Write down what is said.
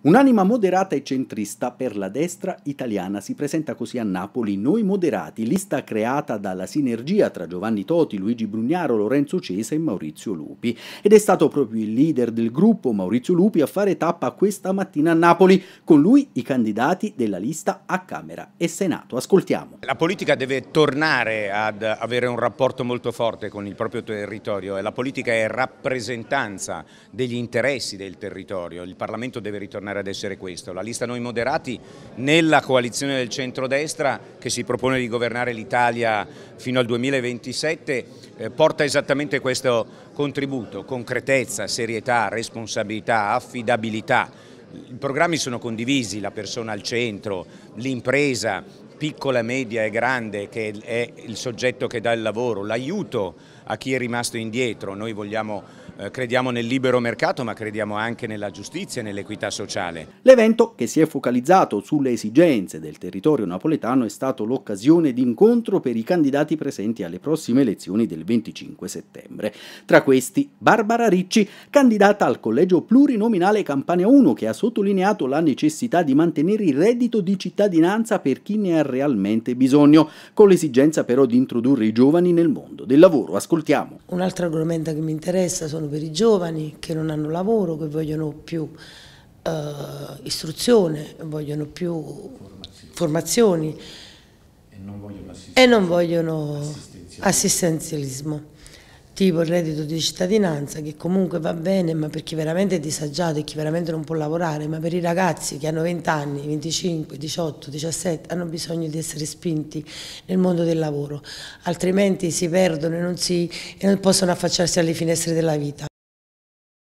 Un'anima moderata e centrista per la destra italiana si presenta così a Napoli Noi Moderati, lista creata dalla sinergia tra Giovanni Toti, Luigi Brugnaro, Lorenzo Cesa e Maurizio Lupi. Ed è stato proprio il leader del gruppo, Maurizio Lupi, a fare tappa questa mattina a Napoli. Con lui i candidati della lista a Camera e Senato. Ascoltiamo. La politica deve tornare ad avere un rapporto molto forte con il proprio territorio e la politica è rappresentanza degli interessi del territorio. Il Parlamento deve ritornare tornare ad essere questo. La lista Noi Moderati nella coalizione del centrodestra che si propone di governare l'Italia fino al 2027 eh, porta esattamente questo contributo, concretezza, serietà, responsabilità, affidabilità. I programmi sono condivisi, la persona al centro, l'impresa, piccola, media e grande che è il soggetto che dà il lavoro, l'aiuto a chi è rimasto indietro. Noi vogliamo, eh, crediamo nel libero mercato ma crediamo anche nella giustizia e nell'equità sociale. L'evento che si è focalizzato sulle esigenze del territorio napoletano è stato l'occasione di incontro per i candidati presenti alle prossime elezioni del 25 settembre. Tra questi Barbara Ricci, candidata al collegio plurinominale Campania 1 che ha sottolineato la necessità di mantenere il reddito di cittadinanza per chi ne ha realmente bisogno, con l'esigenza però di introdurre i giovani nel mondo del lavoro. Ascoltiamo. Un altro argomento che mi interessa sono per i giovani che non hanno lavoro, che vogliono più eh, istruzione, vogliono più formazioni, formazioni e non vogliono, e non vogliono assistenzialismo tipo il reddito di cittadinanza che comunque va bene ma per chi veramente è disagiato e chi veramente non può lavorare, ma per i ragazzi che hanno 20 anni, 25, 18, 17 hanno bisogno di essere spinti nel mondo del lavoro, altrimenti si perdono e non, si, e non possono affacciarsi alle finestre della vita.